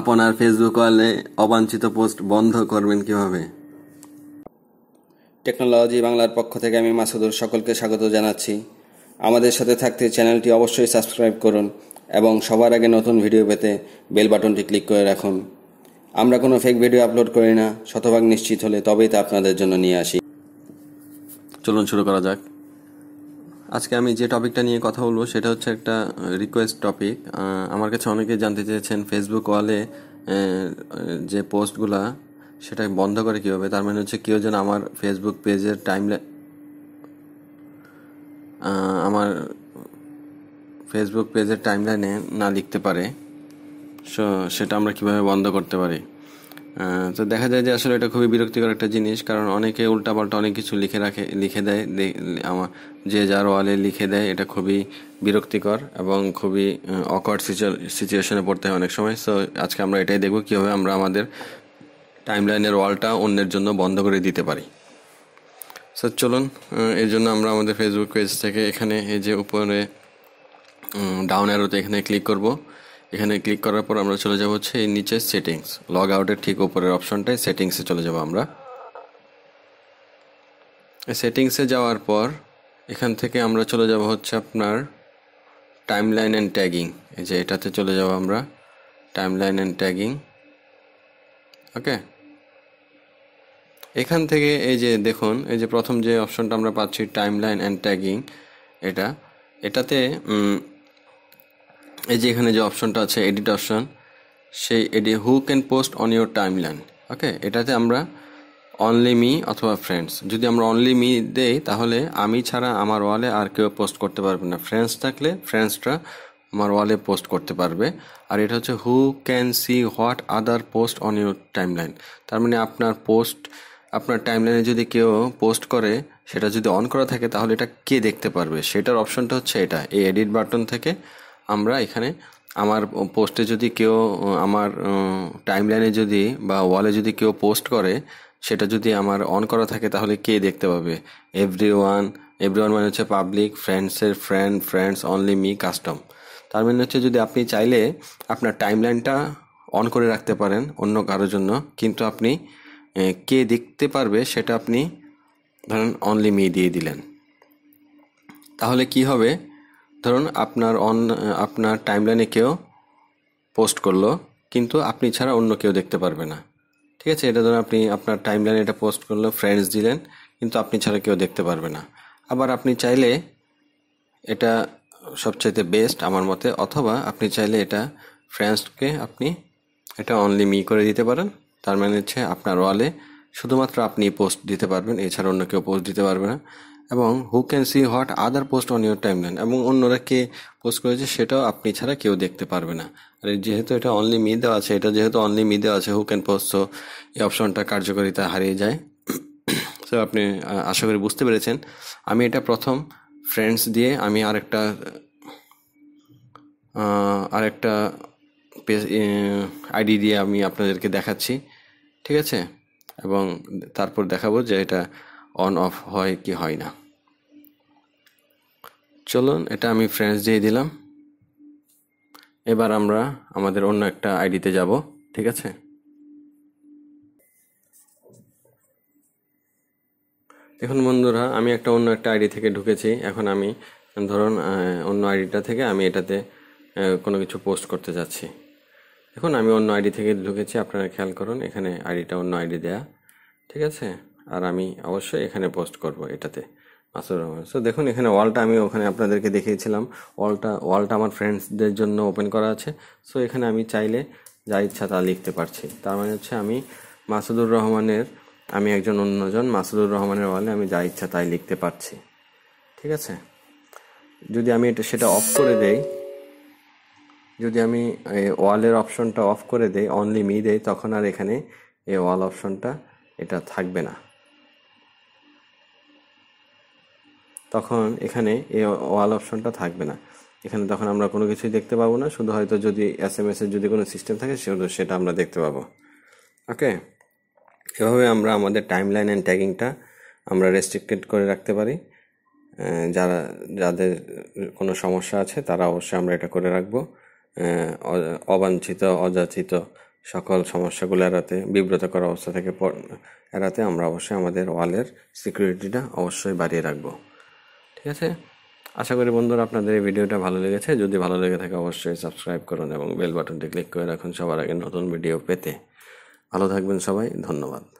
আপনার ফেসবুক ওয়ালে অবাঞ্ছিত পোস্ট বন্ধ করবেন কিভাবে টেকনোলজি বাংলার পক্ষ থেকে আমি মাসুদুর সকলকে স্বাগত জানাচ্ছি আমাদের সাথে থাকতে চ্যানেলটি অবশ্যই সাবস্ক্রাইব করুন এবং সবার আগে নতুন ভিডিও পেতে বেল বাটনটি ক্লিক করে রাখুন আমরা কোনো ফেক ভিডিও আপলোড করি না শতভাগ নিশ্চিত হলে তবেই তা আপনাদের জন্য নিয়ে আসি চলুন শুরু করা যাক আজকে আমি যে টপিকটা নিয়ে কথা বলবো সেটা হচ্ছে একটা রিকোয়েস্ট টপিক আমার কাছে অনেকে জানতে চেয়েছেন ফেসবুক ওয়ালে যে পোস্টগুলা সেটা বন্ধ করে কীভাবে তার মানে হচ্ছে কেউ যেন আমার ফেসবুক পেজের টাইম আমার ফেসবুক পেজের টাইম লাইনে না লিখতে পারে সো সেটা আমরা কিভাবে বন্ধ করতে পারি তো দেখা যায় যে আসলে এটা খুবই বিরক্তিকর একটা জিনিস কারণ অনেকে উল্টাপাল্টা অনেক কিছু লিখে রাখে লিখে দেয় আমার যে যার ওয়ালে লিখে দেয় এটা খুবই বিরক্তিকর এবং খুবই অকওয়ার্ড সিচুয়েশনে পড়তে হয় অনেক সময় সো আজকে আমরা এটাই দেখব কীভাবে আমরা আমাদের টাইমলাইনের ওয়ালটা অন্যের জন্য বন্ধ করে দিতে পারি সো চলুন এর জন্য আমরা আমাদের ফেসবুক পেজ থেকে এখানে এই যে উপরে ডাউন অ্যারোতে এখানে ক্লিক করব এখানে ক্লিক করার পর আমরা চলে যাব হচ্ছে এই নিচে সেটিংস লগ আউটের ঠিক উপরের অপশনটায় সেটিংসে চলে যাব আমরা সেটিংসে যাওয়ার পর এখান থেকে আমরা চলে যাব হচ্ছে আপনার টাইম লাইন অ্যান্ড ট্যাগিং এই যে এটাতে চলে যাব আমরা timeline and tagging okay এখান থেকে এই যে দেখুন এই যে প্রথম যে অপশনটা আমরা পাচ্ছি টাইম লাইন অ্যান্ড ট্যাগিং এটা এটাতে এই যে এখানে যে অপশনটা আছে এডিট অপশন সেই এডি who can post on your timeline okay এটাতে আমরা অনলি মি অথবা ফ্রেন্ডস যদি আমরা অনলি মি দেই তাহলে আমি ছাড়া আমার ওয়ালে আর কেউ পোস্ট করতে পারবে না ফ্রেন্ডস থাকলে ফ্রেন্ডসরা আমার ওয়ালে পোস্ট করতে পারবে আর এটা হচ্ছে who can see what other post on your timeline তার মানে আপনার পোস্ট আপনার টাইম লাইনে যদি কেউ পোস্ট করে সেটা যদি অন করা থাকে তাহলে এটা কে দেখতে পারবে সেটার অপশনটা হচ্ছে এটা এই এডিট বাটন থেকে আমরা এখানে আমার পোস্টে যদি কেউ আমার টাইমলাইনে যদি বা ওয়ালে যদি কেউ পোস্ট করে সেটা যদি আমার অন করা থাকে তাহলে কে দেখতে পাবে এভরি ওয়ান এভরি ওয়ান মানে হচ্ছে পাবলিক ফ্রেন্ডসের friend friends only me custom তার মানে হচ্ছে যদি আপনি চাইলে আপনার টাইমলাইনটা অন করে রাখতে পারেন অন্য কারোর জন্য কিন্তু আপনি কে দেখতে পারবে সেটা আপনি ধরেন অনলি মি দিয়ে দিলেন তাহলে কি হবে ধরুন আপনার অন আপনার টাইমলাইনে কেউ পোস্ট করলো কিন্তু আপনি ছাড়া অন্য কেউ দেখতে পারবে না ঠিক আছে এটা ধরুন আপনি আপনার টাইমলাইনে এটা পোস্ট করলো ফ্রেন্ডস দিলেন কিন্তু আপনি ছাড়া কেউ দেখতে পারবে না আবার আপনি চাইলে এটা সবচাইতে বেস্ট আমার মতে অথবা আপনি চাইলে এটা ফ্রেন্ডসকে আপনি এটা অনলি মি করে দিতে পারেন তার মানে হচ্ছে আপনার ওয়ালে শুধুমাত্র আপনি পোস্ট দিতে পারবেন এছাড়া অন্য কেউ পোস্ট দিতে পারবে না এবং who can see what other post on your timeline এবং অন্যরা কে পোস্ট করেছে সেটাও আপনি ছাড়া কেউ দেখতে পারবে না আর যেহেতু এটা অনলি মি দেওয়া আছে এটা যেহেতু অনলি মি দেওয়া আছে হু ক্যান পোস্ট সো এই অপশনটা কার্যকারিতা হারিয়ে যায় সো আপনি আশা করি বুঝতে পেরেছেন আমি এটা প্রথম ফ্রেন্ডস দিয়ে আমি আরেকটা আরেকটা পেজ আইডি দিয়ে আমি আপনাদেরকে দেখাচ্ছি ঠিক আছে এবং তারপর দেখাবো যে এটা অন অফ হয় কি হয় না চলুন এটা আমি ফ্রেন্ডস দিয়ে দিলাম এবার আমরা আমাদের অন্য একটা আইডিতে যাব ঠিক আছে দেখুন বন্ধুরা আমি একটা অন্য একটা আইডি থেকে ঢুকেছি এখন আমি ধরুন অন্য আইডিটা থেকে আমি এটাতে কোনো কিছু পোস্ট করতে যাচ্ছি এখন আমি অন্য আইডি থেকে ঢুকেছি আপনারা খেয়াল করুন এখানে আইডিটা অন্য আইডি দেয়া ঠিক আছে আর আমি অবশ্যই এখানে পোস্ট করব এটাতে মাসুর রহমান সো দেখুন এখানে ওয়ালটা আমি ওখানে আপনাদেরকে দেখিয়েছিলাম ওয়ালটা ওয়ালটা আমার ফ্রেন্ডসদের জন্য ওপেন করা আছে সো এখানে আমি চাইলে যা ইচ্ছা তা লিখতে পারছি তার মানে হচ্ছে আমি মাসুদুর রহমানের আমি একজন অন্যজন মাসুদুর রহমানের ওয়ালে আমি যা ইচ্ছা তাই লিখতে পারছি ঠিক আছে যদি আমি এটা সেটা অফ করে দেই যদি আমি ওয়ালের অপশনটা অফ করে দেই অনলি মি দেই তখন আর এখানে এই ওয়াল অপশনটা এটা থাকবে না তখন এখানে এই ওয়াল অপশনটা থাকবে না এখানে তখন আমরা কোনো কিছুই দেখতে পাবো না শুধু হয়তো যদি এস এম এসের যদি কোনো সিস্টেম থাকে শুধু সেটা আমরা দেখতে পাবো ওকে এভাবে আমরা আমাদের টাইম লাইন অ্যান্ড ট্যাগিংটা আমরা রেস্ট্রিক্টেড করে রাখতে পারি যারা যাদের কোনো সমস্যা আছে তারা অবশ্যই আমরা এটা করে রাখবো অবাঞ্ছিত অযাচিত সকল সমস্যাগুলো এড়াতে বিব্রতকর অবস্থা থেকে এড়াতে আমরা অবশ্যই আমাদের ওয়ালের সিকিউরিটিটা অবশ্যই বাড়িয়ে রাখব ঠিক আছে আশা করি বন্ধুরা আপনাদের এই ভিডিওটা ভালো লেগেছে যদি ভালো লেগে থাকে অবশ্যই সাবস্ক্রাইব করুন এবং বেল বাটনটি ক্লিক করে রাখুন সবার আগে নতুন ভিডিও পেতে ভালো থাকবেন সবাই ধন্যবাদ